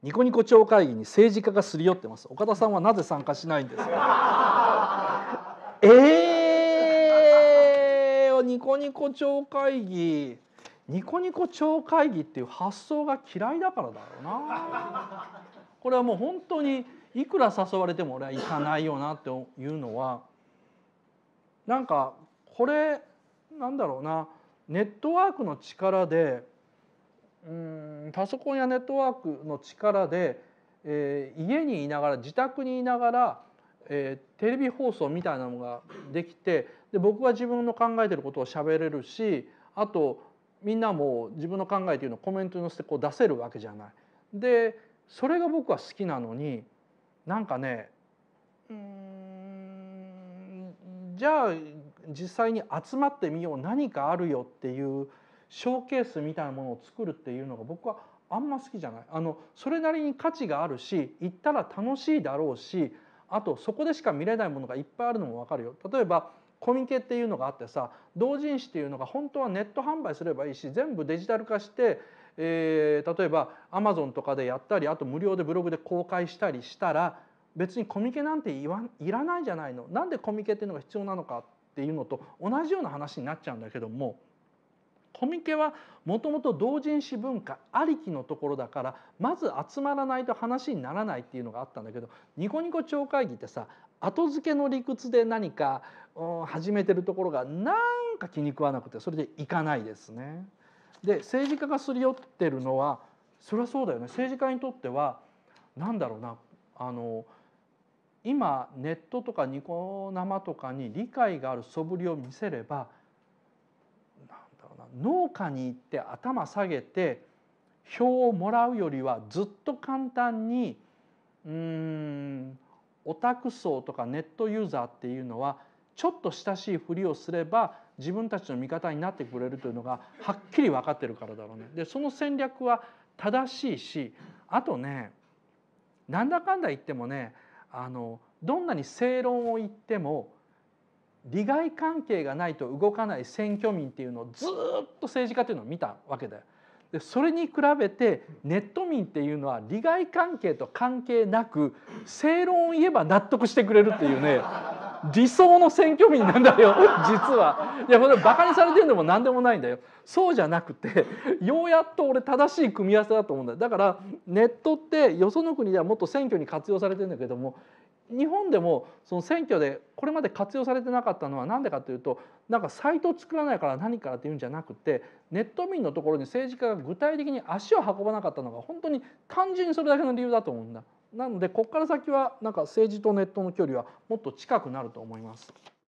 ニコニコ町会議に政治家がすり寄ってます岡田さんはなぜ参加しないんですかえー、ニコニコ町会議ニコニコ町会議っていう発想が嫌いだからだろうなこれはもう本当にいくら誘われても俺は行かないよなっていうのはなんかこれなんだろうなネットワークの力でうんパソコンやネットワークの力で、えー、家にいながら自宅にいながら、えー、テレビ放送みたいなのができてで僕は自分の考えてることを喋れるしあとみんなも自分の考えというのをコメントに載せてこう出せるわけじゃない。でそれが僕は好きなのになんかねうんじゃあ実際に集まってみよう何かあるよっていう。ショーケースみたいなものを作るっていうのが僕はあんま好きじゃないあのそれなりに価値があるし行ったら楽しいだろうしあとそこでしか見れないものがいっぱいあるのも分かるよ。例えばコミケっていうのがあってさ同人誌っていうのが本当はネット販売すればいいし全部デジタル化して、えー、例えばアマゾンとかでやったりあと無料でブログで公開したりしたら別にコミケなんていわいらないじゃないの。なんでコミケっていうのが必要なのかっていうのと同じような話になっちゃうんだけどもコミケはもともと同人誌文化ありきのところだからまず集まらないと話にならないっていうのがあったんだけどニコニコ超会議ってさ後付けの理屈で何か、始めてるところがなんか気に食わなくてそれでいかないですね。で政治家がすり寄ってるのはそれはそうだよね政治家にとっては何だろうなあの今ネットとかニコ生とかに理解がある素振りを見せれば農家に行って頭下げて票をもらうよりはずっと簡単にうんオタク層とかネットユーザーっていうのはちょっと親しいふりをすれば自分たちの味方になってくれるというのがはっきり分かってるからだろうね。でその戦略は正しいしあとねなんだかんだ言ってもねあのどんなに正論を言っても利害関係がないと動かない選挙民っていうのをずっと政治家っていうのを見たわけだよ。でそれに比べてネット民っていうのは利害関係と関係なく正論を言えば納得してくれるっていうね 理想の選挙民なんだよ実は。いやこれバカにされてるのも何でもないんだよ。そうじゃなくてようやっと俺正しい組み合わせだと思うんだよ。だからネットってよその国ではもっと選挙に活用されてるんだけども日本でもその選挙でこれまで活用されてなかったのは何でかというとなんかサイトを作らないから何からっていうんじゃなくてネット民のところに政治家が具体的に足を運ばなかったのが本当に単純にそれだけの理由だと思うんだ。なのでここから先はなんか政治とネットの距離はもっと近くなると思います。